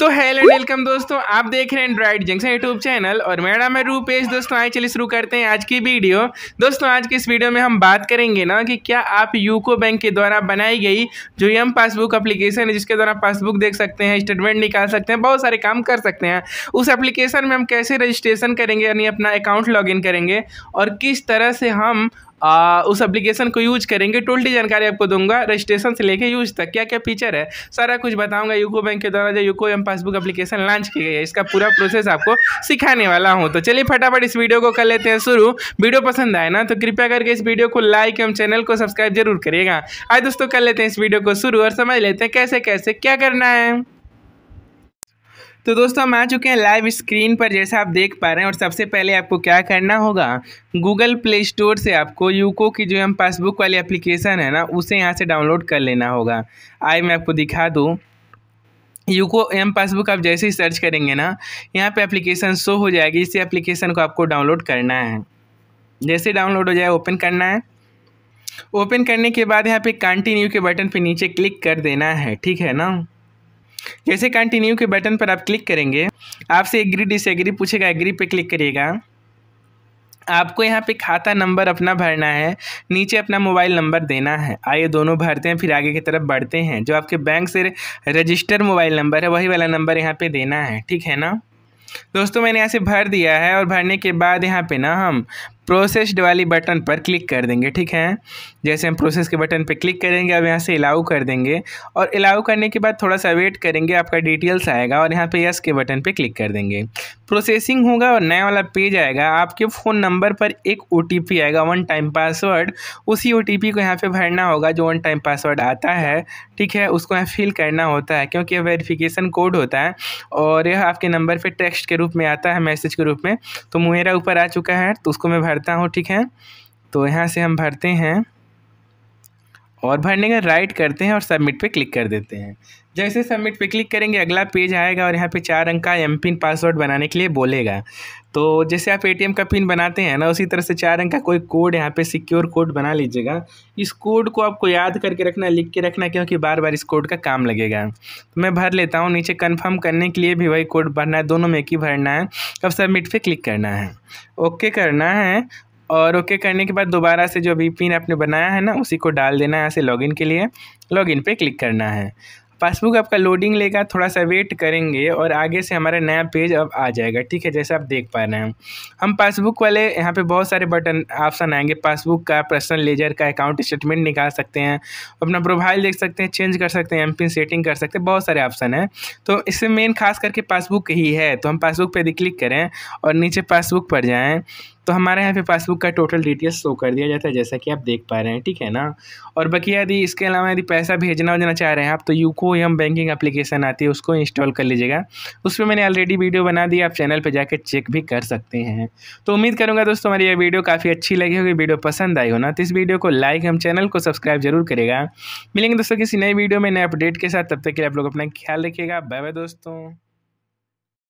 तो hello welcome दोस्तों आप देख रहे हैं एंड्रॉइड जंक्शन यूट्यूब चैनल और मेरा नाम है रूपेश दोस्तों आए चलिए शुरू करते हैं आज की वीडियो दोस्तों आज की इस वीडियो में हम बात करेंगे ना कि क्या आप यूको बैंक के द्वारा बनाई गई जो एम पासबुक एप्लीकेशन है जिसके द्वारा पासबुक देख सकते हैं स्टेटमेंट निकाल सकते हैं बहुत सारे काम कर सकते हैं उस एप्लीकेशन में हम कैसे रजिस्ट्रेशन करेंगे यानी अपना अकाउंट लॉग करेंगे और किस तरह से हम आ, उस एप्लीकेशन को यूज करेंगे टोटल जानकारी आपको दूंगा रजिस्ट्रेशन से लेकर यूज तक क्या क्या फीचर है सारा कुछ बताऊंगा यूको बैंक के द्वारा जो UCO M passbook application launch की गई है इसका पूरा प्रोसेस आपको सिखाने वाला हूँ तो चलिए फटाफट इस वीडियो को कर लेते हैं शुरू वीडियो पसंद आए ना तो कृपया करके इस वीडियो को लाइक एवं चैनल को सब्सक्राइब जरूर करिएगा आज दोस्तों कर लेते हैं इस वीडियो को शुरू और समझ लेते हैं कैसे कैसे क्या करना है तो दोस्तों हम आ चुके हैं लाइव स्क्रीन पर जैसा आप देख पा रहे हैं और सबसे पहले आपको क्या करना होगा गूगल प्ले स्टोर से आपको यूको की जो हम पासबुक वाली एप्लीकेशन है ना उसे यहाँ से डाउनलोड कर लेना होगा आई मैं आपको दिखा दूँ यूको एम पासबुक आप जैसे ही सर्च करेंगे ना यहाँ पे एप्लीकेशन शो हो जाएगी इसी एप्लीकेशन को आपको डाउनलोड करना है जैसे डाउनलोड हो जाए ओपन करना है ओपन करने के बाद यहाँ पे कंटिन्यू के बटन पे नीचे क्लिक कर देना है ठीक है ना जैसे कंटिन्यू के बटन पर आप क्लिक करेंगे आपसे एग्री डिसएग्री पूछेगा एग्री पे क्लिक करिएगा आपको यहाँ पे खाता नंबर अपना भरना है नीचे अपना मोबाइल नंबर देना है आइए दोनों भरते हैं फिर आगे की तरफ बढ़ते हैं जो आपके बैंक से रजिस्टर मोबाइल नंबर है वही वाला नंबर यहाँ पे देना है ठीक है ना दोस्तों मैंने यहाँ से भर दिया है और भरने के बाद यहाँ पे ना हम प्रोसेस्ड वाली बटन पर क्लिक कर देंगे ठीक है जैसे हम प्रोसेस के बटन पर क्लिक करेंगे अब यहाँ से अलाउ कर देंगे और अलाउ करने के बाद थोड़ा सा वेट करेंगे आपका डिटेल्स आएगा और यहाँ पे यस के बटन पर क्लिक कर देंगे प्रोसेसिंग होगा और नया वाला पेज आएगा आपके फ़ोन नंबर पर एक ओ आएगा वन टाइम पासवर्ड उसी ओ को यहाँ पर भरना होगा जो वन टाइम पासवर्ड आता है ठीक है उसको यहाँ फिल करना होता है क्योंकि यह वेरीफिकेशन कोड होता है और यह आपके नंबर पर टेक्स्ट के रूप में आता है मैसेज के रूप में तो मुहेरा ऊपर आ चुका है तो उसको मैं भर भरता हूँ ठीक है तो यहाँ से हम भरते हैं और भरने का राइट करते हैं और सबमिट पे क्लिक कर देते हैं जैसे सबमिट पे क्लिक करेंगे अगला पेज आएगा और यहाँ पे चार अंक का एम पिन पासवर्ड बनाने के लिए बोलेगा तो जैसे आप एटीएम का पिन बनाते हैं ना उसी तरह से चार अंक का कोई कोड यहाँ पे सिक्योर कोड बना लीजिएगा इस कोड को आपको याद करके रखना लिख के रखना क्योंकि बार बार इस कोड का काम लगेगा तो मैं भर लेता हूँ नीचे कन्फर्म करने के लिए भी वही कोड भरना है दोनों में एक ही भरना है अब सबमिट पर क्लिक करना है ओके करना है और ओके करने के बाद दोबारा से जो अभी पिन आपने बनाया है ना उसी को डाल देना है यहाँ से लॉगिन के लिए लॉगिन पे क्लिक करना है पासबुक आपका लोडिंग लेगा थोड़ा सा वेट करेंगे और आगे से हमारा नया पेज अब आ जाएगा ठीक है जैसे आप देख पा रहे हैं हम पासबुक वाले यहाँ पे बहुत सारे बटन ऑप्शन आएंगे पासबुक का पर्सनल लेजर का अकाउंट स्टेटमेंट निकाल सकते हैं अपना प्रोफाइल देख सकते हैं चेंज कर सकते हैं एम पिन सेटिंग कर सकते हैं बहुत सारे ऑप्शन हैं तो इससे मेन खास करके पासबुक ही है तो हम पासबुक पर क्लिक करें और नीचे पासबुक पर जाएँ तो हमारे यहाँ पे पासबुक का टोटल डिटेल्स शो कर दिया जाता है जैसा कि आप देख पा रहे हैं ठीक है ना और बाकी यदि इसके अलावा यदि पैसा भेजना वजना चाह रहे हैं आप तो यूको एम बैंकिंग एप्लीकेशन आती है उसको इंस्टॉल कर लीजिएगा उस पर मैंने ऑलरेडी वीडियो बना दी आप चैनल पर जाकर चेक भी कर सकते हैं तो उम्मीद करूँगा दोस्तों हमारी यह वीडियो काफ़ी अच्छी लगी होगी वीडियो पसंद आई हो ना तो इस वीडियो को लाइक हम चैनल को सब्सक्राइब जरूर करेगा मिलेंगे दोस्तों किसी नई वीडियो में नए अपडेट के साथ तब तक के लिए आप लोग अपना ख्याल रखिएगा बाय बाय दोस्तों